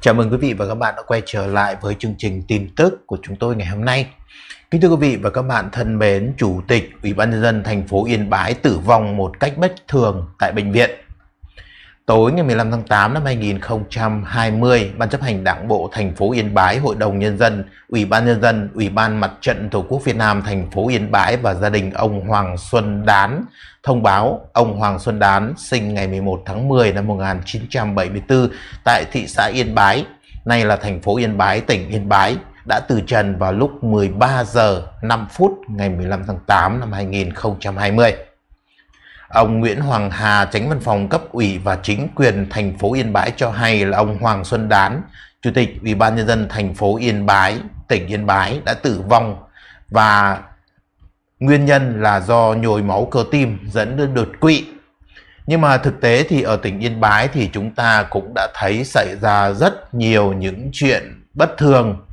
Chào mừng quý vị và các bạn đã quay trở lại với chương trình tin tức của chúng tôi ngày hôm nay. Kính thưa quý vị và các bạn thân mến, Chủ tịch Ủy ban nhân dân thành phố Yên Bái tử vong một cách bất thường tại bệnh viện. Tối ngày 15 tháng 8 năm 2020, Ban chấp hành Đảng bộ thành phố Yên Bái, Hội đồng Nhân dân, Ủy ban Nhân dân, Ủy ban Mặt trận Tổ quốc Việt Nam thành phố Yên Bái và gia đình ông Hoàng Xuân Đán thông báo ông Hoàng Xuân Đán sinh ngày 11 tháng 10 năm 1974 tại thị xã Yên Bái, nay là thành phố Yên Bái, tỉnh Yên Bái, đã từ trần vào lúc 13 giờ 5 phút ngày 15 tháng 8 năm 2020. Ông Nguyễn Hoàng Hà, tránh văn phòng cấp ủy và chính quyền thành phố Yên Bái cho hay là ông Hoàng Xuân Đán, Chủ tịch Ủy ban Nhân dân thành phố Yên Bái, tỉnh Yên Bái đã tử vong và nguyên nhân là do nhồi máu cơ tim dẫn đến đột quỵ. Nhưng mà thực tế thì ở tỉnh Yên Bái thì chúng ta cũng đã thấy xảy ra rất nhiều những chuyện bất thường.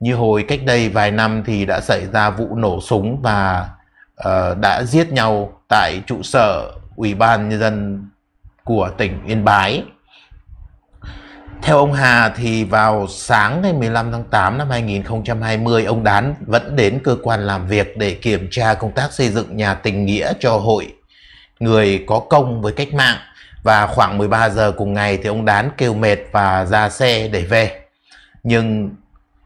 Như hồi cách đây vài năm thì đã xảy ra vụ nổ súng và uh, đã giết nhau tại trụ sở Ủy ban Nhân dân của tỉnh Yên Bái. Theo ông Hà thì vào sáng ngày 15 tháng 8 năm 2020, ông Đán vẫn đến cơ quan làm việc để kiểm tra công tác xây dựng nhà tình nghĩa cho hội người có công với cách mạng và khoảng 13 giờ cùng ngày thì ông Đán kêu mệt và ra xe để về. Nhưng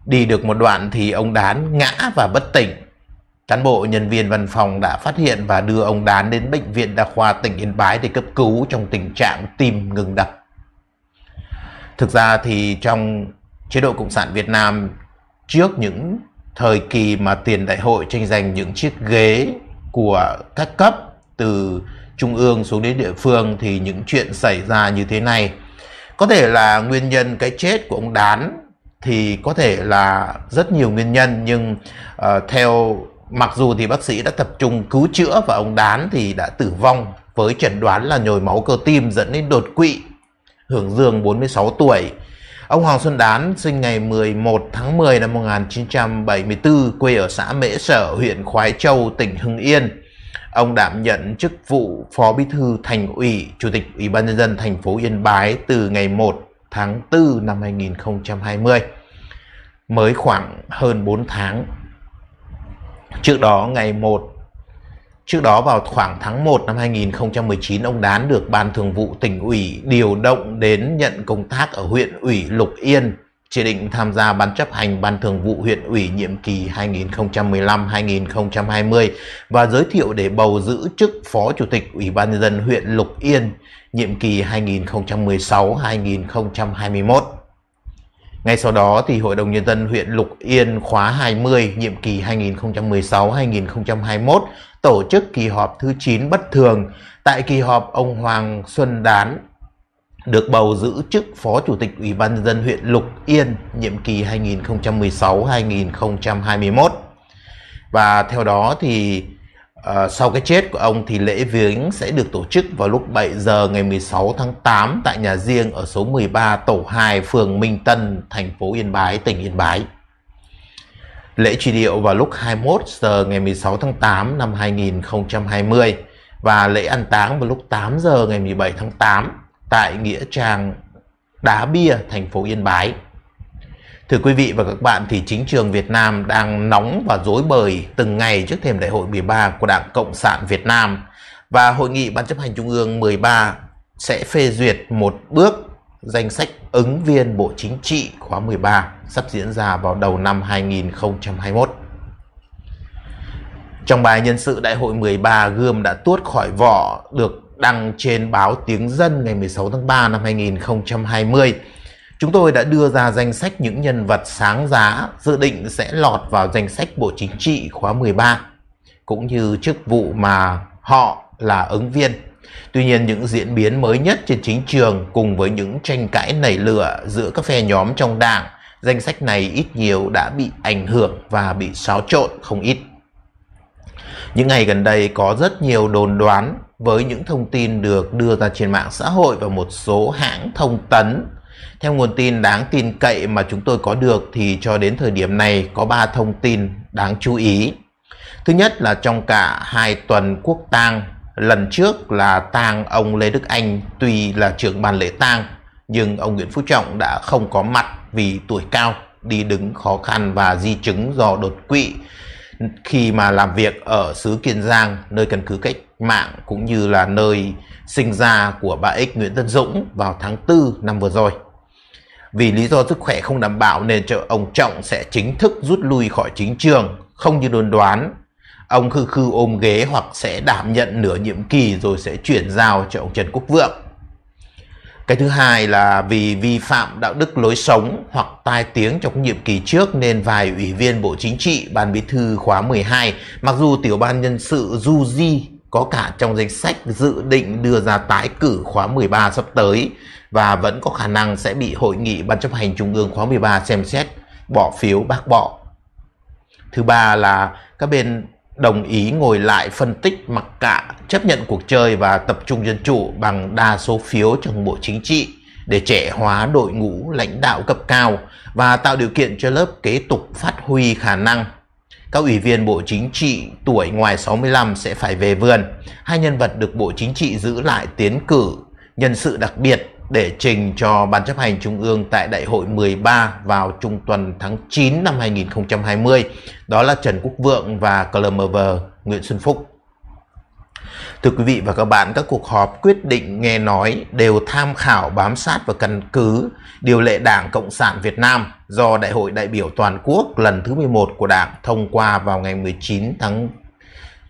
đi được một đoạn thì ông Đán ngã và bất tỉnh Cán bộ nhân viên văn phòng đã phát hiện và đưa ông Đán đến bệnh viện đa khoa tỉnh Yên Bái để cấp cứu trong tình trạng tim ngừng đập. Thực ra thì trong chế độ Cộng sản Việt Nam trước những thời kỳ mà tiền đại hội tranh giành những chiếc ghế của các cấp từ trung ương xuống đến địa phương thì những chuyện xảy ra như thế này có thể là nguyên nhân cái chết của ông Đán thì có thể là rất nhiều nguyên nhân nhưng uh, theo mặc dù thì bác sĩ đã tập trung cứu chữa và ông Đán thì đã tử vong với chẩn đoán là nhồi máu cơ tim dẫn đến đột quỵ. Hưởng Dương 46 tuổi. Ông Hoàng Xuân Đán sinh ngày 11 tháng 10 năm 1974, quê ở xã Mễ Sở, huyện Khoái Châu, tỉnh Hưng Yên. Ông đảm nhận chức vụ Phó Bí thư Thành ủy, Chủ tịch Ủy ban nhân dân thành phố Yên Bái từ ngày 1 tháng 4 năm 2020. Mới khoảng hơn 4 tháng Trước đó ngày 1 Trước đó vào khoảng tháng 1 năm 2019, ông Đán được Ban Thường vụ tỉnh ủy điều động đến nhận công tác ở huyện ủy Lục Yên, chỉ định tham gia ban chấp hành Ban Thường vụ huyện ủy nhiệm kỳ 2015-2020 và giới thiệu để bầu giữ chức Phó Chủ tịch Ủy ban nhân dân huyện Lục Yên nhiệm kỳ 2016-2021. Ngay sau đó thì Hội đồng Nhân dân huyện Lục Yên khóa 20 nhiệm kỳ 2016-2021 tổ chức kỳ họp thứ 9 bất thường. Tại kỳ họp, ông Hoàng Xuân Đán được bầu giữ chức Phó Chủ tịch Ủy ban Nhân dân huyện Lục Yên nhiệm kỳ 2016-2021. Và theo đó thì Ờ, sau cái chết của ông thì lễ viếng sẽ được tổ chức vào lúc 7 giờ ngày 16 tháng 8 tại nhà riêng ở số 13 tổ 2 phường Minh Tân, thành phố Yên Bái, tỉnh Yên Bái. Lễ truy điệu vào lúc 21 giờ ngày 16 tháng 8 năm 2020 và lễ an táng vào lúc 8 giờ ngày 17 tháng 8 tại nghĩa trang Đá Bia, thành phố Yên Bái, Thưa quý vị và các bạn thì chính trường Việt Nam đang nóng và dối bời từng ngày trước thềm đại hội 13 của Đảng Cộng sản Việt Nam và hội nghị ban chấp hành trung ương 13 sẽ phê duyệt một bước danh sách ứng viên Bộ Chính trị khóa 13 sắp diễn ra vào đầu năm 2021. Trong bài nhân sự đại hội 13 gươm đã tuốt khỏi vỏ được đăng trên báo Tiếng Dân ngày 16 tháng 3 năm 2020 Chúng tôi đã đưa ra danh sách những nhân vật sáng giá dự định sẽ lọt vào danh sách Bộ Chính trị khóa 13, cũng như chức vụ mà họ là ứng viên. Tuy nhiên, những diễn biến mới nhất trên chính trường cùng với những tranh cãi nảy lửa giữa các phe nhóm trong đảng, danh sách này ít nhiều đã bị ảnh hưởng và bị xáo trộn không ít. Những ngày gần đây có rất nhiều đồn đoán với những thông tin được đưa ra trên mạng xã hội và một số hãng thông tấn theo nguồn tin đáng tin cậy mà chúng tôi có được thì cho đến thời điểm này có 3 thông tin đáng chú ý. Thứ nhất là trong cả hai tuần quốc tang, lần trước là tang ông Lê Đức Anh tuy là trưởng ban lễ tang nhưng ông Nguyễn Phú Trọng đã không có mặt vì tuổi cao, đi đứng khó khăn và di chứng do đột quỵ khi mà làm việc ở xứ Kiên Giang, nơi căn cứ cách mạng cũng như là nơi sinh ra của bà ích Nguyễn Tân Dũng vào tháng 4 năm vừa rồi. Vì lý do sức khỏe không đảm bảo nên ông Trọng sẽ chính thức rút lui khỏi chính trường, không như đồn đoán. Ông khư khư ôm ghế hoặc sẽ đảm nhận nửa nhiệm kỳ rồi sẽ chuyển giao cho ông Trần Quốc Vượng. Cái thứ hai là vì vi phạm đạo đức lối sống hoặc tai tiếng trong nhiệm kỳ trước nên vài ủy viên Bộ Chính trị, Ban Bí thư khóa 12, mặc dù tiểu ban nhân sự du di có cả trong danh sách dự định đưa ra tái cử khóa 13 sắp tới và vẫn có khả năng sẽ bị Hội nghị Ban chấp hành Trung ương khóa 13 xem xét bỏ phiếu bác bỏ. Thứ ba là các bên đồng ý ngồi lại phân tích mặc cả chấp nhận cuộc chơi và tập trung dân chủ bằng đa số phiếu trong Bộ Chính trị để trẻ hóa đội ngũ lãnh đạo cấp cao và tạo điều kiện cho lớp kế tục phát huy khả năng các ủy viên Bộ Chính trị tuổi ngoài 65 sẽ phải về vườn. Hai nhân vật được Bộ Chính trị giữ lại tiến cử nhân sự đặc biệt để trình cho Ban chấp hành Trung ương tại Đại hội 13 vào trung tuần tháng 9 năm 2020. Đó là Trần Quốc Vượng và Clemmer Nguyễn Xuân Phúc. Thưa quý vị và các bạn, các cuộc họp quyết định nghe nói đều tham khảo bám sát và căn cứ điều lệ Đảng Cộng sản Việt Nam do Đại hội đại biểu toàn quốc lần thứ 11 của Đảng thông qua vào ngày 19 tháng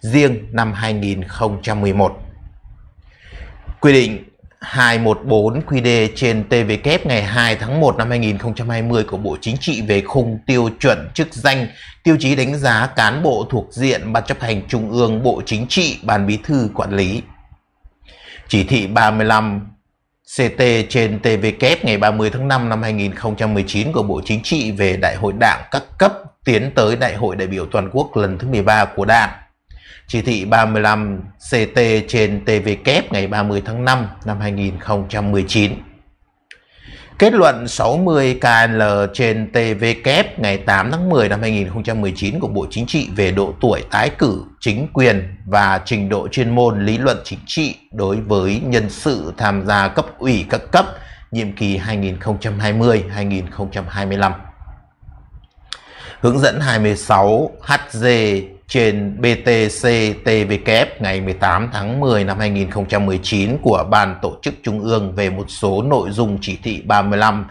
riêng năm 2011. Quy định 214 QD trên TVK ngày 2 tháng 1 năm 2020 của Bộ Chính trị về khung tiêu chuẩn chức danh, tiêu chí đánh giá cán bộ thuộc diện Ban chấp hành Trung ương Bộ Chính trị, Ban Bí thư quản lý. Chỉ thị 35 CT trên TVK ngày 30 tháng 5 năm 2019 của Bộ Chính trị về Đại hội Đảng các cấp tiến tới Đại hội đại biểu toàn quốc lần thứ 13 của Đảng chỉ thị 35 CT trên TVK ngày 30 tháng 5 năm 2019. Kết luận 60 KL trên TVK ngày 8 tháng 10 năm 2019 của Bộ Chính trị về độ tuổi tái cử, chính quyền và trình độ chuyên môn lý luận chính trị đối với nhân sự tham gia cấp ủy các cấp nhiệm kỳ 2020-2025. Hướng dẫn 26 HG trên BTC TVK e ngày 18 tháng 10 năm 2019 của Ban Tổ chức Trung ương về một số nội dung chỉ thị 35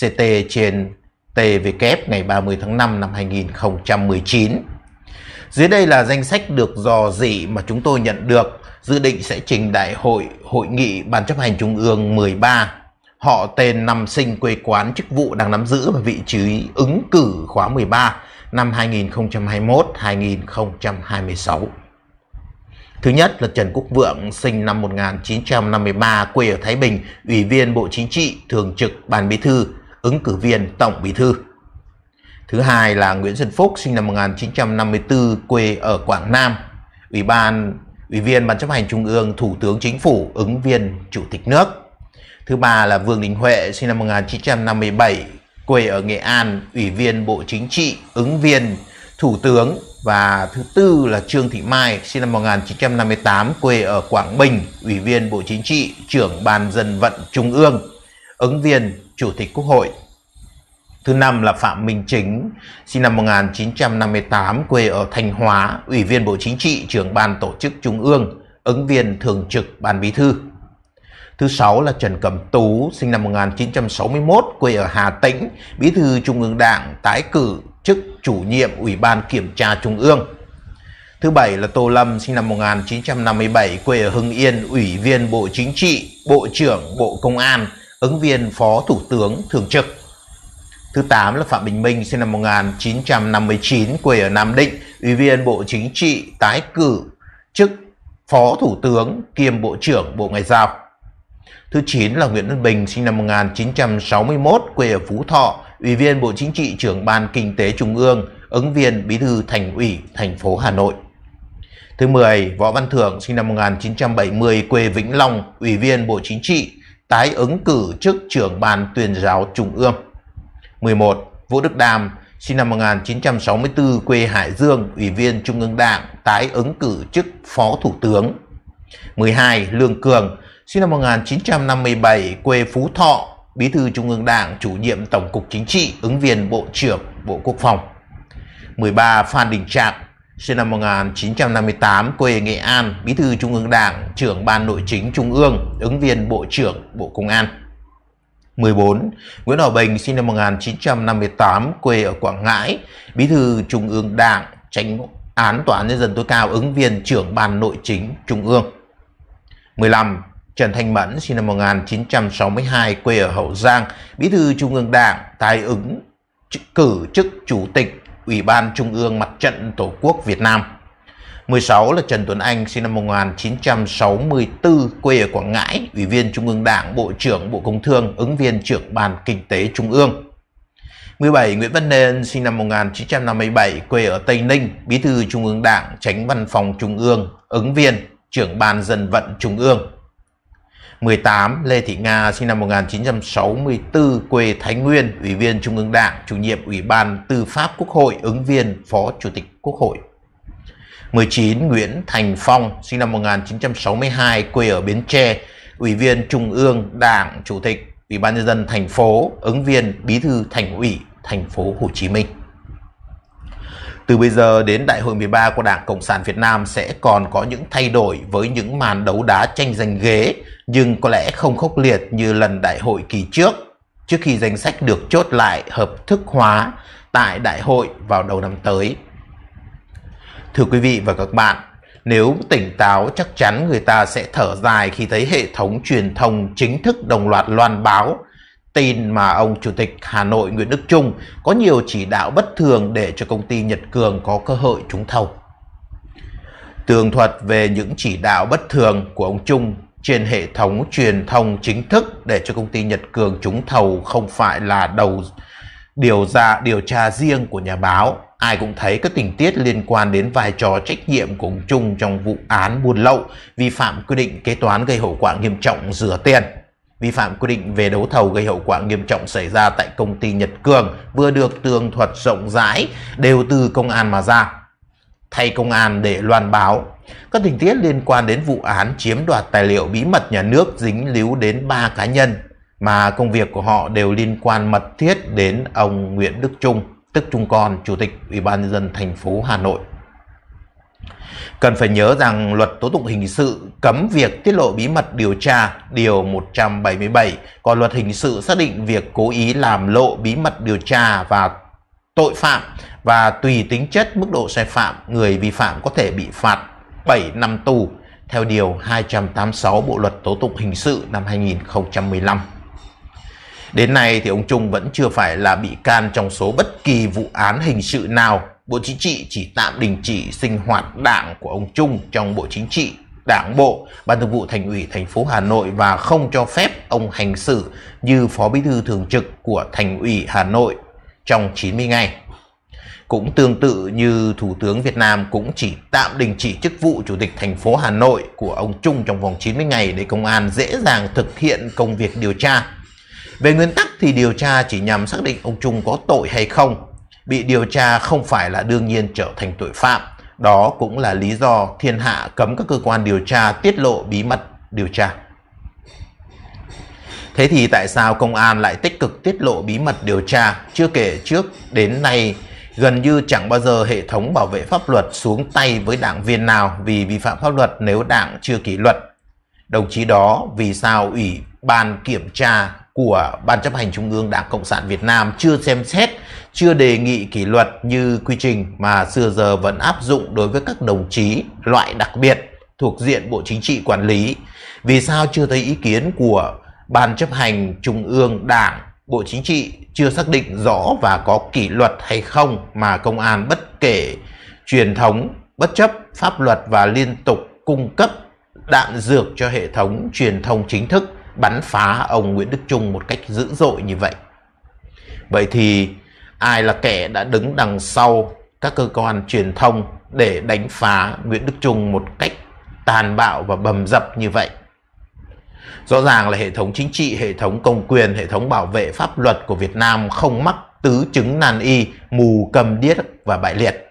CT trên TVK e ngày 30 tháng 5 năm 2019. Dưới đây là danh sách được dò dị mà chúng tôi nhận được, dự định sẽ trình đại hội hội nghị Ban chấp hành Trung ương 13 họ tên năm sinh quê quán chức vụ đang nắm giữ và vị trí ứng cử khóa 13 năm 2021-2026. Thứ nhất là Trần Quốc Vượng, sinh năm 1953, quê ở Thái Bình, Ủy viên Bộ Chính trị, Thường trực Ban Bí thư, ứng cử viên Tổng Bí thư. Thứ hai là Nguyễn Xuân Phúc, sinh năm 1954, quê ở Quảng Nam, Ủy ban Ủy viên Ban chấp hành Trung ương, Thủ tướng Chính phủ, ứng viên Chủ tịch nước. Thứ ba là Vương Đình Huệ, sinh năm 1957, quê ở Nghệ An, Ủy viên Bộ Chính trị, ứng viên Thủ tướng và thứ tư là Trương Thị Mai, sinh năm 1958, quê ở Quảng Bình, Ủy viên Bộ Chính trị, trưởng Ban Dân vận Trung ương, ứng viên Chủ tịch Quốc hội. Thứ năm là Phạm Minh Chính, sinh năm 1958, quê ở Thanh Hóa, Ủy viên Bộ Chính trị, trưởng Ban Tổ chức Trung ương, ứng viên Thường trực Ban Bí thư. Thứ sáu là Trần Cẩm Tú, sinh năm 1961, quê ở Hà Tĩnh, bí thư Trung ương Đảng, tái cử chức chủ nhiệm Ủy ban Kiểm tra Trung ương. Thứ bảy là Tô Lâm, sinh năm 1957, quê ở Hưng Yên, Ủy viên Bộ Chính trị, Bộ trưởng Bộ Công an, ứng viên Phó Thủ tướng Thường trực. Thứ 8 là Phạm Bình Minh, sinh năm 1959, quê ở Nam Định, Ủy viên Bộ Chính trị, tái cử chức Phó Thủ tướng kiêm Bộ trưởng Bộ Ngoại giao. Thứ 9 là Nguyễn Văn Bình sinh năm 1961 quê ở Phú Thọ, Ủy viên Bộ Chính trị trưởng Ban Kinh tế Trung ương, ứng viên Bí thư Thành ủy thành phố Hà Nội. Thứ 10, Võ Văn Thưởng sinh năm 1970 quê Vĩnh Long, Ủy viên Bộ Chính trị, tái ứng cử chức trưởng Ban tuyên giáo Trung ương. 11. Vũ Đức Đàm sinh năm 1964 quê Hải Dương, Ủy viên Trung ương Đảng, tái ứng cử chức Phó Thủ tướng. 12. Lương Cường sinh năm 1957, quê Phú Thọ, Bí thư Trung ương Đảng, chủ nhiệm Tổng cục Chính trị, ứng viên Bộ trưởng Bộ Quốc phòng. 13. Phan Đình Trạc, sinh năm 1958, quê Nghệ An, Bí thư Trung ương Đảng, trưởng Ban Nội chính Trung ương, ứng viên Bộ trưởng Bộ Công an. 14. Nguyễn Hòa Bình sinh năm 1958, quê ở Quảng Ngãi, Bí thư Trung ương Đảng, tránh án Tòa án Nhân dân tối cao, ứng viên trưởng Ban Nội chính Trung ương. 15. Trần Thanh Mẫn sinh năm 1962 quê ở Hậu Giang, bí thư Trung ương Đảng, tái ứng cử chức chủ tịch Ủy ban Trung ương Mặt trận Tổ quốc Việt Nam. 16 là Trần Tuấn Anh sinh năm 1964 quê ở Quảng Ngãi, Ủy viên Trung ương Đảng, Bộ trưởng Bộ Công Thương, ứng viên trưởng Ban Kinh tế Trung ương. 17 Nguyễn Văn Nên sinh năm 1957 quê ở Tây Ninh, Bí thư Trung ương Đảng, Tránh Văn phòng Trung ương, ứng viên trưởng Ban Dân vận Trung ương. 18, Lê Thị Nga sinh năm 1964, quê Thái Nguyên, Ủy viên Trung ương Đảng, chủ nhiệm Ủy ban Tư pháp Quốc hội, ứng viên Phó Chủ tịch Quốc hội. 19. Nguyễn Thành Phong, sinh năm 1962, quê ở Bến Tre, Ủy viên Trung ương Đảng, Chủ tịch Ủy ban Nhân dân thành phố, ứng viên Bí thư Thành ủy thành phố Hồ Chí Minh. Từ bây giờ đến Đại hội 13 của Đảng Cộng sản Việt Nam sẽ còn có những thay đổi với những màn đấu đá tranh giành ghế, nhưng có lẽ không khốc liệt như lần đại hội kỳ trước, trước khi danh sách được chốt lại hợp thức hóa tại đại hội vào đầu năm tới. Thưa quý vị và các bạn, nếu tỉnh táo chắc chắn người ta sẽ thở dài khi thấy hệ thống truyền thông chính thức đồng loạt loan báo Tin mà ông Chủ tịch Hà Nội Nguyễn Đức Trung có nhiều chỉ đạo bất thường để cho công ty Nhật Cường có cơ hội trúng thầu. Tường thuật về những chỉ đạo bất thường của ông Trung trên hệ thống truyền thông chính thức để cho công ty Nhật Cường trúng thầu không phải là đầu điều ra điều tra riêng của nhà báo. Ai cũng thấy các tình tiết liên quan đến vai trò trách nhiệm của ông Trung trong vụ án buôn lậu, vi phạm quy định kế toán gây hậu quả nghiêm trọng rửa tiền. Vi phạm quy định về đấu thầu gây hậu quả nghiêm trọng xảy ra tại công ty Nhật Cường vừa được tường thuật rộng rãi đều từ công an mà ra. Thay công an để loan báo, các tình tiết liên quan đến vụ án chiếm đoạt tài liệu bí mật nhà nước dính líu đến 3 cá nhân mà công việc của họ đều liên quan mật thiết đến ông Nguyễn Đức Trung, tức Trung Con, Chủ tịch Ủy ban nhân dân thành phố Hà Nội. Cần phải nhớ rằng luật tố tụng hình sự cấm việc tiết lộ bí mật điều tra điều 177, còn luật hình sự xác định việc cố ý làm lộ bí mật điều tra và tội phạm và tùy tính chất mức độ sai phạm, người vi phạm có thể bị phạt 7 năm tù theo điều 286 Bộ luật tố tụng hình sự năm 2015. Đến nay thì ông Trung vẫn chưa phải là bị can trong số bất kỳ vụ án hình sự nào Bộ Chính trị chỉ tạm đình chỉ sinh hoạt đảng của ông Trung trong Bộ Chính trị, Đảng Bộ, Ban thường vụ Thành ủy thành phố Hà Nội và không cho phép ông hành xử như Phó Bí thư Thường trực của Thành ủy Hà Nội trong 90 ngày. Cũng tương tự như Thủ tướng Việt Nam cũng chỉ tạm đình chỉ chức vụ Chủ tịch thành phố Hà Nội của ông Trung trong vòng 90 ngày để công an dễ dàng thực hiện công việc điều tra. Về nguyên tắc thì điều tra chỉ nhằm xác định ông Trung có tội hay không bị điều tra không phải là đương nhiên trở thành tội phạm. Đó cũng là lý do thiên hạ cấm các cơ quan điều tra tiết lộ bí mật điều tra. Thế thì tại sao công an lại tích cực tiết lộ bí mật điều tra? Chưa kể trước đến nay gần như chẳng bao giờ hệ thống bảo vệ pháp luật xuống tay với đảng viên nào vì vi phạm pháp luật nếu đảng chưa kỷ luật. Đồng chí đó vì sao Ủy ban kiểm tra của Ban chấp hành Trung ương Đảng Cộng sản Việt Nam chưa xem xét chưa đề nghị kỷ luật như quy trình mà xưa giờ vẫn áp dụng đối với các đồng chí loại đặc biệt thuộc diện Bộ Chính trị quản lý. Vì sao chưa thấy ý kiến của Ban chấp hành Trung ương Đảng, Bộ Chính trị chưa xác định rõ và có kỷ luật hay không mà công an bất kể truyền thống, bất chấp pháp luật và liên tục cung cấp đạn dược cho hệ thống truyền thông chính thức bắn phá ông Nguyễn Đức Trung một cách dữ dội như vậy. Vậy thì ai là kẻ đã đứng đằng sau các cơ quan truyền thông để đánh phá Nguyễn Đức Trung một cách tàn bạo và bầm dập như vậy. Rõ ràng là hệ thống chính trị, hệ thống công quyền, hệ thống bảo vệ pháp luật của Việt Nam không mắc tứ chứng nan y, mù cầm điếc và bại liệt.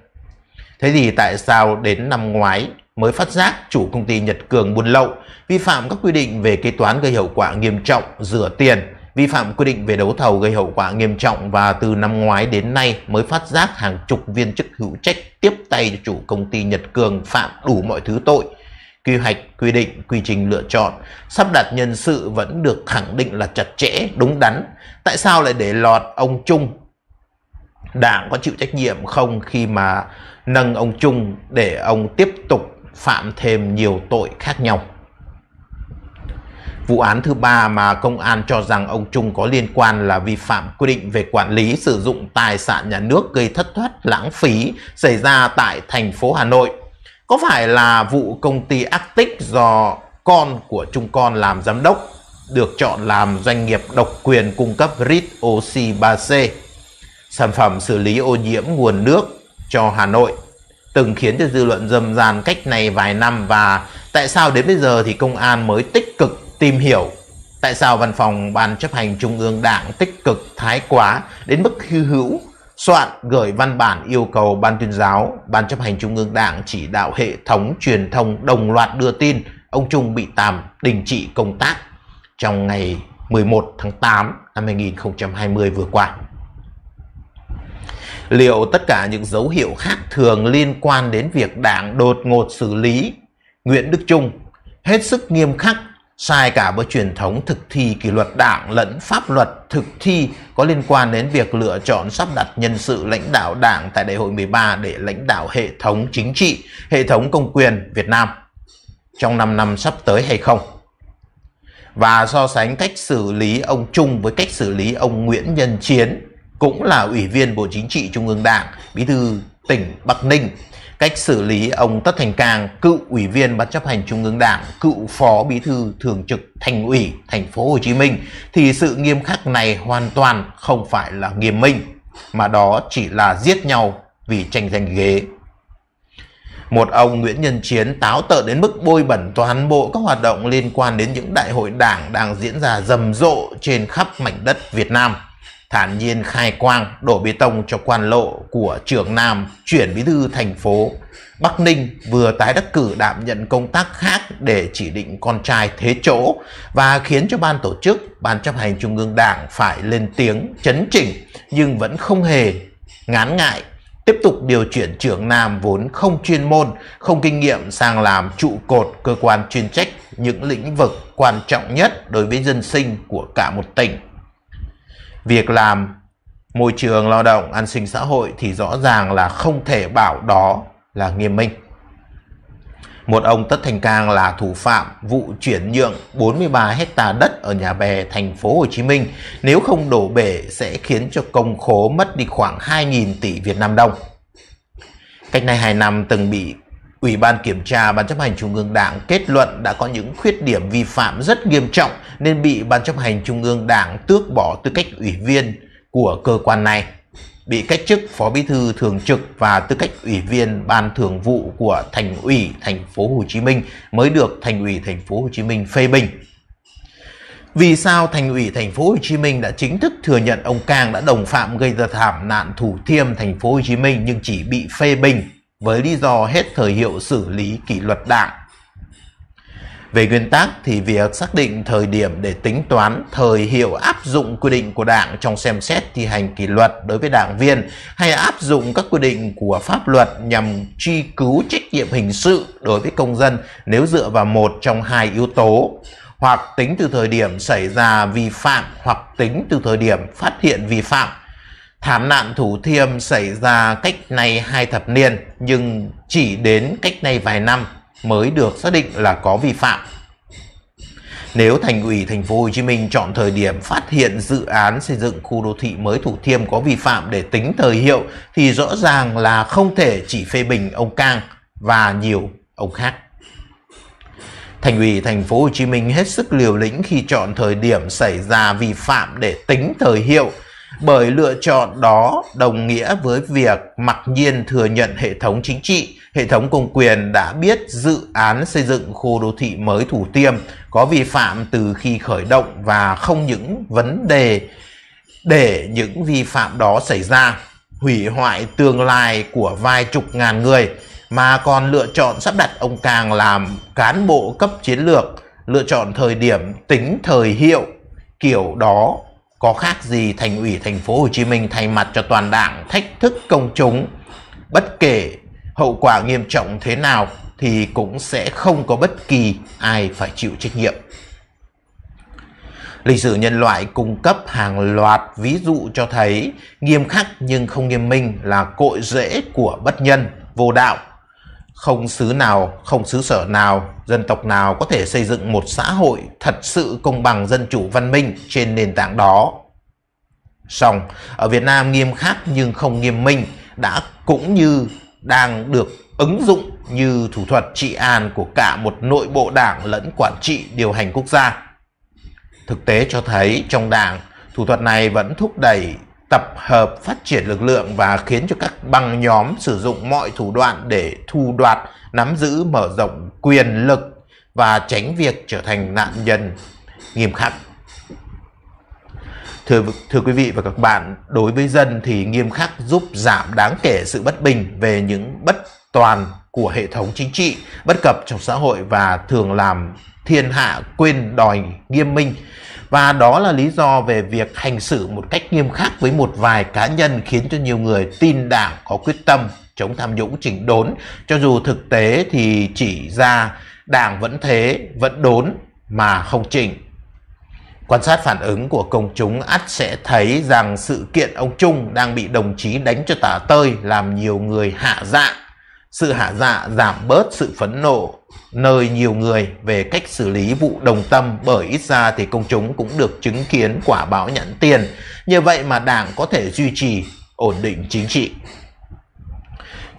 Thế thì tại sao đến năm ngoái mới phát giác chủ công ty Nhật Cường buôn lậu vi phạm các quy định về kế toán gây hậu quả nghiêm trọng, rửa tiền vi phạm quy định về đấu thầu gây hậu quả nghiêm trọng và từ năm ngoái đến nay mới phát giác hàng chục viên chức hữu trách tiếp tay cho chủ công ty Nhật Cường phạm đủ mọi thứ tội. Quy hoạch, quy định, quy trình lựa chọn, sắp đặt nhân sự vẫn được khẳng định là chặt chẽ, đúng đắn. Tại sao lại để lọt ông Trung? Đảng có chịu trách nhiệm không khi mà nâng ông Trung để ông tiếp tục phạm thêm nhiều tội khác nhau? Vụ án thứ ba mà công an cho rằng ông Trung có liên quan là vi phạm quy định về quản lý sử dụng tài sản nhà nước gây thất thoát lãng phí xảy ra tại thành phố Hà Nội. Có phải là vụ công ty Arctic do con của Trung Con làm giám đốc được chọn làm doanh nghiệp độc quyền cung cấp REIT oxy 3C, sản phẩm xử lý ô nhiễm nguồn nước cho Hà Nội, từng khiến cho dư luận dầm dàn cách này vài năm và tại sao đến bây giờ thì công an mới tích cực tìm hiểu tại sao văn phòng Ban chấp hành Trung ương Đảng tích cực thái quá đến mức hư hữu, soạn gửi văn bản yêu cầu Ban tuyên giáo, Ban chấp hành Trung ương Đảng chỉ đạo hệ thống truyền thông đồng loạt đưa tin ông Trung bị tạm đình chỉ công tác trong ngày 11 tháng 8 năm 2020 vừa qua. Liệu tất cả những dấu hiệu khác thường liên quan đến việc Đảng đột ngột xử lý Nguyễn Đức Trung hết sức nghiêm khắc sai cả với truyền thống thực thi kỷ luật đảng lẫn pháp luật thực thi có liên quan đến việc lựa chọn sắp đặt nhân sự lãnh đạo đảng tại đại hội 13 để lãnh đạo hệ thống chính trị, hệ thống công quyền Việt Nam trong 5 năm sắp tới hay không. Và so sánh cách xử lý ông Trung với cách xử lý ông Nguyễn Nhân Chiến cũng là Ủy viên Bộ Chính trị Trung ương Đảng, Bí thư tỉnh Bắc Ninh cách xử lý ông Tất Thành Cang, cựu ủy viên ban chấp hành Trung ương Đảng, cựu phó bí thư thường trực Thành ủy Thành phố Hồ Chí Minh thì sự nghiêm khắc này hoàn toàn không phải là nghiêm minh mà đó chỉ là giết nhau vì tranh giành ghế. Một ông Nguyễn Nhân Chiến táo tợ đến mức bôi bẩn toàn bộ các hoạt động liên quan đến những đại hội đảng đang diễn ra rầm rộ trên khắp mảnh đất Việt Nam thản nhiên khai quang đổ bê tông cho quan lộ của trưởng Nam chuyển bí thư thành phố. Bắc Ninh vừa tái đắc cử đảm nhận công tác khác để chỉ định con trai thế chỗ và khiến cho ban tổ chức, ban chấp hành trung ương đảng phải lên tiếng chấn chỉnh nhưng vẫn không hề ngán ngại. Tiếp tục điều chuyển trưởng Nam vốn không chuyên môn, không kinh nghiệm sang làm trụ cột cơ quan chuyên trách những lĩnh vực quan trọng nhất đối với dân sinh của cả một tỉnh việc làm môi trường lao động an sinh xã hội thì rõ ràng là không thể bảo đó là nghiêm minh một ông Tất Thành Cang là thủ phạm vụ chuyển nhượng 43 hecta đất ở nhà bè thành phố Hồ Chí Minh nếu không đổ bể sẽ khiến cho công khố mất đi khoảng 2.000 tỷ Việt Nam đồng. Cách này 2 năm từng bị Ủy ban kiểm tra Ban chấp hành Trung ương Đảng kết luận đã có những khuyết điểm vi phạm rất nghiêm trọng nên bị Ban chấp hành Trung ương Đảng tước bỏ tư cách ủy viên của cơ quan này, bị cách chức Phó Bí thư thường trực và tư cách ủy viên Ban Thường vụ của Thành ủy Thành phố Hồ Chí Minh mới được Thành ủy Thành phố Hồ Chí Minh phê bình. Vì sao Thành ủy Thành phố Hồ Chí Minh đã chính thức thừa nhận ông Cang đã đồng phạm gây ra thảm nạn Thủ Thiêm Thành phố Hồ Chí Minh nhưng chỉ bị phê bình với lý do hết thời hiệu xử lý kỷ luật đảng. Về nguyên tắc thì việc xác định thời điểm để tính toán thời hiệu áp dụng quy định của đảng trong xem xét thi hành kỷ luật đối với đảng viên hay áp dụng các quy định của pháp luật nhằm truy cứu trách nhiệm hình sự đối với công dân nếu dựa vào một trong hai yếu tố hoặc tính từ thời điểm xảy ra vi phạm hoặc tính từ thời điểm phát hiện vi phạm Thảm nạn Thủ Thiêm xảy ra cách nay hai thập niên nhưng chỉ đến cách nay vài năm mới được xác định là có vi phạm. Nếu thành ủy thành phố Hồ Chí Minh chọn thời điểm phát hiện dự án xây dựng khu đô thị mới Thủ Thiêm có vi phạm để tính thời hiệu thì rõ ràng là không thể chỉ phê bình ông Cang và nhiều ông khác. Thành ủy thành phố Hồ Chí Minh hết sức liều lĩnh khi chọn thời điểm xảy ra vi phạm để tính thời hiệu bởi lựa chọn đó đồng nghĩa với việc mặc nhiên thừa nhận hệ thống chính trị, hệ thống công quyền đã biết dự án xây dựng khu đô thị mới Thủ Tiêm có vi phạm từ khi khởi động và không những vấn đề để những vi phạm đó xảy ra, hủy hoại tương lai của vài chục ngàn người, mà còn lựa chọn sắp đặt ông Càng làm cán bộ cấp chiến lược, lựa chọn thời điểm tính thời hiệu, kiểu đó có khác gì thành ủy thành phố Hồ Chí Minh thay mặt cho toàn đảng thách thức công chúng. Bất kể hậu quả nghiêm trọng thế nào thì cũng sẽ không có bất kỳ ai phải chịu trách nhiệm. Lịch sử nhân loại cung cấp hàng loạt ví dụ cho thấy nghiêm khắc nhưng không nghiêm minh là cội rễ của bất nhân, vô đạo không xứ nào, không xứ sở nào, dân tộc nào có thể xây dựng một xã hội thật sự công bằng dân chủ văn minh trên nền tảng đó. Song, ở Việt Nam nghiêm khắc nhưng không nghiêm minh đã cũng như đang được ứng dụng như thủ thuật trị an của cả một nội bộ đảng lẫn quản trị điều hành quốc gia. Thực tế cho thấy trong đảng, thủ thuật này vẫn thúc đẩy tập hợp phát triển lực lượng và khiến cho các băng nhóm sử dụng mọi thủ đoạn để thu đoạt, nắm giữ, mở rộng quyền lực và tránh việc trở thành nạn nhân nghiêm khắc. Thưa, thưa quý vị và các bạn, đối với dân thì nghiêm khắc giúp giảm đáng kể sự bất bình về những bất toàn của hệ thống chính trị, bất cập trong xã hội và thường làm thiên hạ quên đòi nghiêm minh. Và đó là lý do về việc hành xử một cách nghiêm khắc với một vài cá nhân khiến cho nhiều người tin đảng có quyết tâm chống tham nhũng chỉnh đốn, cho dù thực tế thì chỉ ra đảng vẫn thế, vẫn đốn mà không chỉnh. Quan sát phản ứng của công chúng ắt sẽ thấy rằng sự kiện ông Trung đang bị đồng chí đánh cho tả tơi làm nhiều người hạ dạng sự hạ dạ giảm bớt sự phẫn nộ nơi nhiều người về cách xử lý vụ đồng tâm bởi ít ra thì công chúng cũng được chứng kiến quả báo nhận tiền. Như vậy mà đảng có thể duy trì ổn định chính trị.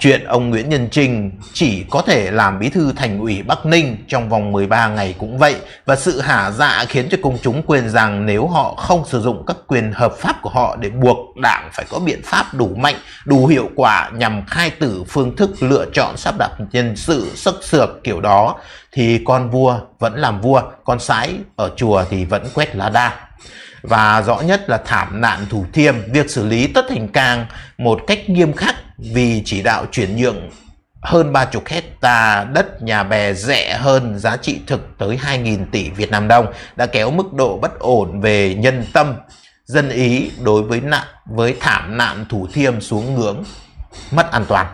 Chuyện ông Nguyễn Nhân Trình chỉ có thể làm bí thư thành ủy Bắc Ninh trong vòng 13 ngày cũng vậy và sự hả dạ khiến cho công chúng quên rằng nếu họ không sử dụng các quyền hợp pháp của họ để buộc đảng phải có biện pháp đủ mạnh, đủ hiệu quả nhằm khai tử phương thức lựa chọn sắp đặt nhân sự sức sược kiểu đó thì con vua vẫn làm vua, con sái ở chùa thì vẫn quét lá đa và rõ nhất là thảm nạn Thủ Thiêm, việc xử lý Tất Thành Cang một cách nghiêm khắc vì chỉ đạo chuyển nhượng hơn 30 hecta đất nhà bè rẻ hơn giá trị thực tới 2.000 tỷ Việt Nam đồng đã kéo mức độ bất ổn về nhân tâm dân Ý đối với nạn với thảm nạn Thủ Thiêm xuống ngưỡng mất an toàn.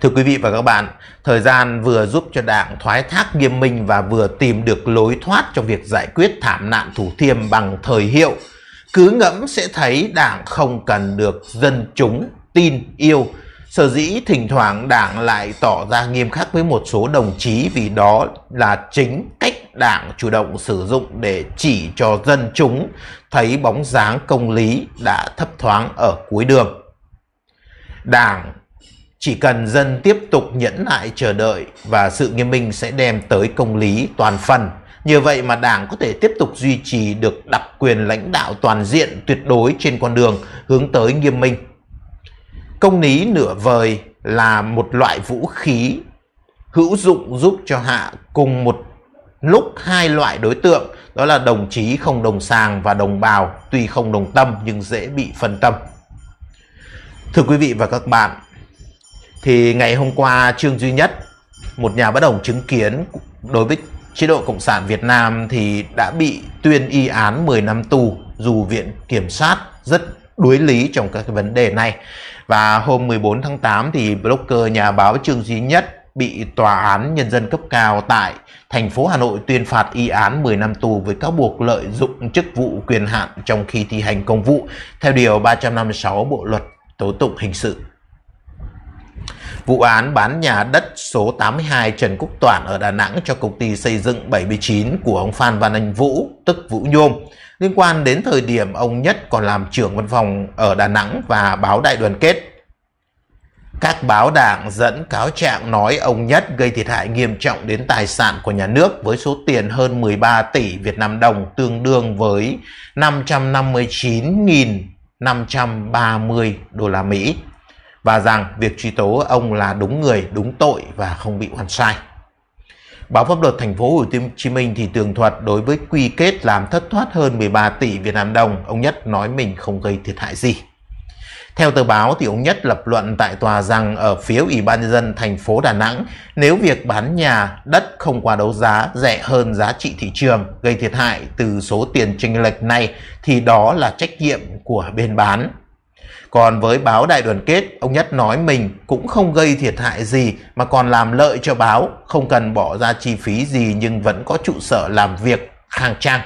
Thưa quý vị và các bạn, Thời gian vừa giúp cho Đảng thoái thác nghiêm minh và vừa tìm được lối thoát cho việc giải quyết thảm nạn Thủ Thiêm bằng thời hiệu. Cứ ngẫm sẽ thấy Đảng không cần được dân chúng tin yêu. Sở dĩ thỉnh thoảng Đảng lại tỏ ra nghiêm khắc với một số đồng chí vì đó là chính cách Đảng chủ động sử dụng để chỉ cho dân chúng thấy bóng dáng công lý đã thấp thoáng ở cuối đường. Đảng chỉ cần dân tiếp tục nhẫn nại chờ đợi và sự nghiêm minh sẽ đem tới công lý toàn phần. Nhờ vậy mà Đảng có thể tiếp tục duy trì được đặc quyền lãnh đạo toàn diện tuyệt đối trên con đường hướng tới nghiêm minh. Công lý nửa vời là một loại vũ khí hữu dụng giúp cho Hạ cùng một lúc hai loại đối tượng đó là đồng chí không đồng sàng và đồng bào tuy không đồng tâm nhưng dễ bị phân tâm. Thưa quý vị và các bạn, thì ngày hôm qua Trương Duy Nhất, một nhà bất đồng chứng kiến đối với chế độ Cộng sản Việt Nam thì đã bị tuyên y án 10 năm tù dù Viện Kiểm sát rất đối lý trong các vấn đề này. Và hôm 14 tháng 8 thì blogger nhà báo Trương Duy Nhất bị tòa án nhân dân cấp cao tại thành phố Hà Nội tuyên phạt y án 10 năm tù với cáo buộc lợi dụng chức vụ quyền hạn trong khi thi hành công vụ theo điều 356 Bộ luật tố tụng hình sự Vụ án bán nhà đất số 82 Trần Quốc Toản ở Đà Nẵng cho công ty xây dựng 79 của ông Phan Văn Anh Vũ, tức Vũ Nhôm, liên quan đến thời điểm ông Nhất còn làm trưởng văn phòng ở Đà Nẵng và báo Đại đoàn kết. Các báo đảng dẫn cáo trạng nói ông Nhất gây thiệt hại nghiêm trọng đến tài sản của nhà nước với số tiền hơn 13 tỷ Việt Nam đồng tương đương với 559.530 đô la Mỹ và rằng việc truy tố ông là đúng người, đúng tội và không bị hoàn sai. Báo pháp luật thành phố Hồ Chí Minh thì tường thuật đối với quy kết làm thất thoát hơn 13 tỷ Việt Nam đồng, ông Nhất nói mình không gây thiệt hại gì. Theo tờ báo thì ông Nhất lập luận tại tòa rằng ở phía Ủy ban nhân dân thành phố Đà Nẵng, nếu việc bán nhà đất không qua đấu giá rẻ hơn giá trị thị trường gây thiệt hại từ số tiền chênh lệch này thì đó là trách nhiệm của bên bán còn với báo Đại đoàn kết, ông Nhất nói mình cũng không gây thiệt hại gì mà còn làm lợi cho báo, không cần bỏ ra chi phí gì nhưng vẫn có trụ sở làm việc khang trang.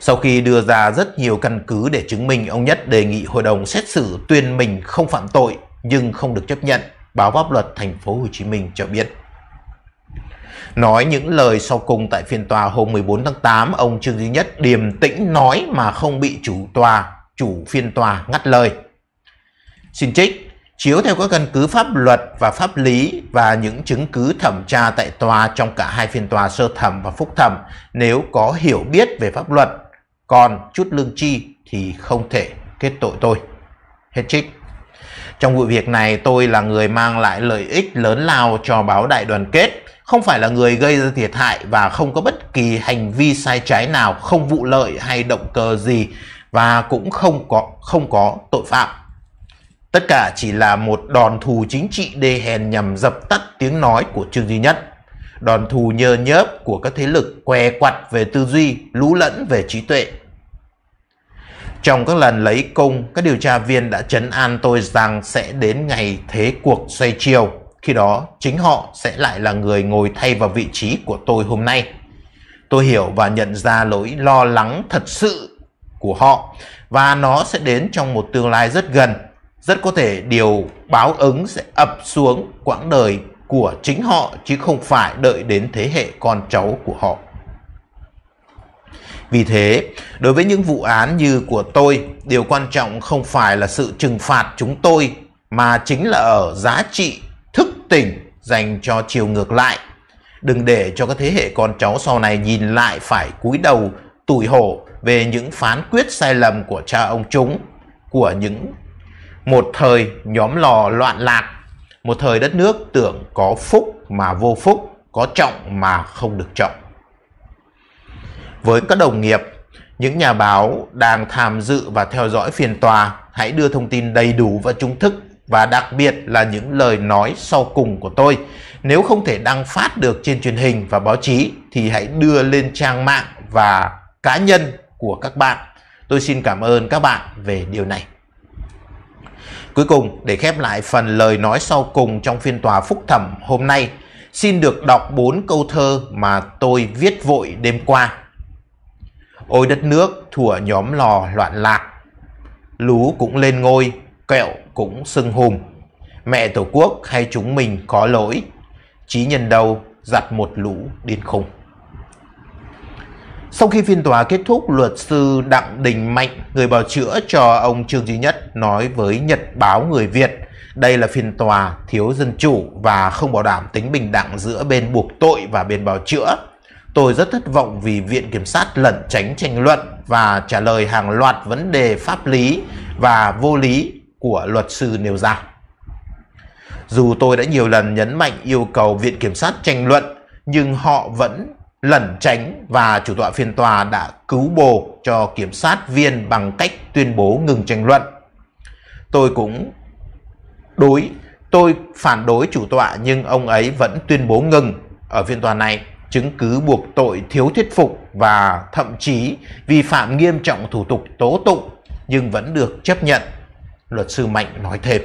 Sau khi đưa ra rất nhiều căn cứ để chứng minh, ông Nhất đề nghị hội đồng xét xử tuyên mình không phạm tội nhưng không được chấp nhận, báo pháp luật thành phố Hồ Chí Minh cho biết. Nói những lời sau cùng tại phiên tòa hôm 14 tháng 8, ông Trương Duy Nhất điềm tĩnh nói mà không bị chủ tòa chủ phiên tòa ngắt lời. Xin trích, chiếu theo các căn cứ pháp luật và pháp lý và những chứng cứ thẩm tra tại tòa trong cả hai phiên tòa sơ thẩm và phúc thẩm nếu có hiểu biết về pháp luật, còn chút lương chi thì không thể kết tội tôi. Hết trích. Trong vụ việc này tôi là người mang lại lợi ích lớn lao cho báo đại đoàn kết, không phải là người gây ra thiệt hại và không có bất kỳ hành vi sai trái nào, không vụ lợi hay động cơ gì và cũng không có không có tội phạm. Tất cả chỉ là một đòn thù chính trị đê hèn nhằm dập tắt tiếng nói của Trương Duy Nhất. Đòn thù nhơ nhớp của các thế lực què quặt về tư duy, lũ lẫn về trí tuệ. Trong các lần lấy công, các điều tra viên đã chấn an tôi rằng sẽ đến ngày thế cuộc xoay chiều. Khi đó, chính họ sẽ lại là người ngồi thay vào vị trí của tôi hôm nay. Tôi hiểu và nhận ra lỗi lo lắng thật sự của họ và nó sẽ đến trong một tương lai rất gần rất có thể điều báo ứng sẽ ập xuống quãng đời của chính họ chứ không phải đợi đến thế hệ con cháu của họ. Vì thế, đối với những vụ án như của tôi, điều quan trọng không phải là sự trừng phạt chúng tôi mà chính là ở giá trị thức tỉnh dành cho chiều ngược lại. Đừng để cho các thế hệ con cháu sau này nhìn lại phải cúi đầu tủi hổ về những phán quyết sai lầm của cha ông chúng, của những một thời nhóm lò loạn lạc, một thời đất nước tưởng có phúc mà vô phúc, có trọng mà không được trọng. Với các đồng nghiệp, những nhà báo đang tham dự và theo dõi phiên tòa hãy đưa thông tin đầy đủ và trung thức và đặc biệt là những lời nói sau cùng của tôi. Nếu không thể đăng phát được trên truyền hình và báo chí thì hãy đưa lên trang mạng và cá nhân của các bạn. Tôi xin cảm ơn các bạn về điều này. Cuối cùng, để khép lại phần lời nói sau cùng trong phiên tòa phúc thẩm hôm nay, xin được đọc bốn câu thơ mà tôi viết vội đêm qua. Ôi đất nước thủa nhóm lò loạn lạc, lú cũng lên ngôi, kẹo cũng sưng hùm. Mẹ Tổ quốc hay chúng mình có lỗi, trí nhân đầu giặt một lũ điên khùng. Sau khi phiên tòa kết thúc, luật sư Đặng Đình Mạnh, người bào chữa cho ông Trương Duy Nhất nói với Nhật báo Người Việt, đây là phiên tòa thiếu dân chủ và không bảo đảm tính bình đẳng giữa bên buộc tội và bên bào chữa. Tôi rất thất vọng vì Viện Kiểm sát lẩn tránh tranh luận và trả lời hàng loạt vấn đề pháp lý và vô lý của luật sư nêu ra. Dù tôi đã nhiều lần nhấn mạnh yêu cầu Viện Kiểm sát tranh luận, nhưng họ vẫn lẩn tránh và chủ tọa phiên tòa đã cứu bồ cho kiểm sát viên bằng cách tuyên bố ngừng tranh luận. Tôi cũng đối, tôi phản đối chủ tọa nhưng ông ấy vẫn tuyên bố ngừng ở phiên tòa này chứng cứ buộc tội thiếu thuyết phục và thậm chí vi phạm nghiêm trọng thủ tục tố tụng nhưng vẫn được chấp nhận, luật sư Mạnh nói thêm.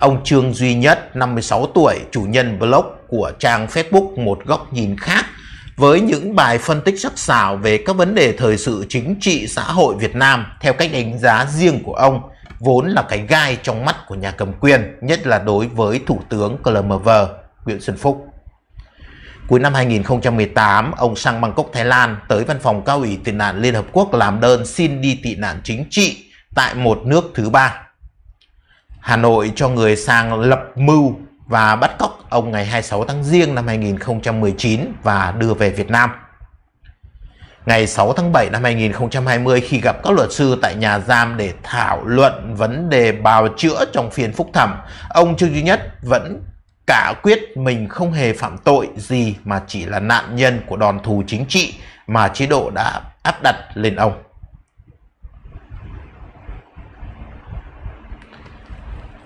Ông Trương Duy Nhất, 56 tuổi, chủ nhân blog của trang Facebook Một Góc Nhìn Khác với những bài phân tích sắc sảo về các vấn đề thời sự chính trị xã hội Việt Nam theo cách đánh giá riêng của ông, vốn là cái gai trong mắt của nhà cầm quyền, nhất là đối với Thủ tướng CLMV Nguyễn Xuân Phúc. Cuối năm 2018, ông sang Bangkok, Thái Lan tới văn phòng cao ủy tị nạn Liên Hợp Quốc làm đơn xin đi tị nạn chính trị tại một nước thứ ba. Hà Nội cho người sang lập mưu và bắt cóc ông ngày 26 tháng Giêng năm 2019 và đưa về Việt Nam. Ngày 6 tháng 7 năm 2020 khi gặp các luật sư tại nhà giam để thảo luận vấn đề bào chữa trong phiên phúc thẩm, ông Trương Duy Nhất vẫn cả quyết mình không hề phạm tội gì mà chỉ là nạn nhân của đòn thù chính trị mà chế độ đã áp đặt lên ông.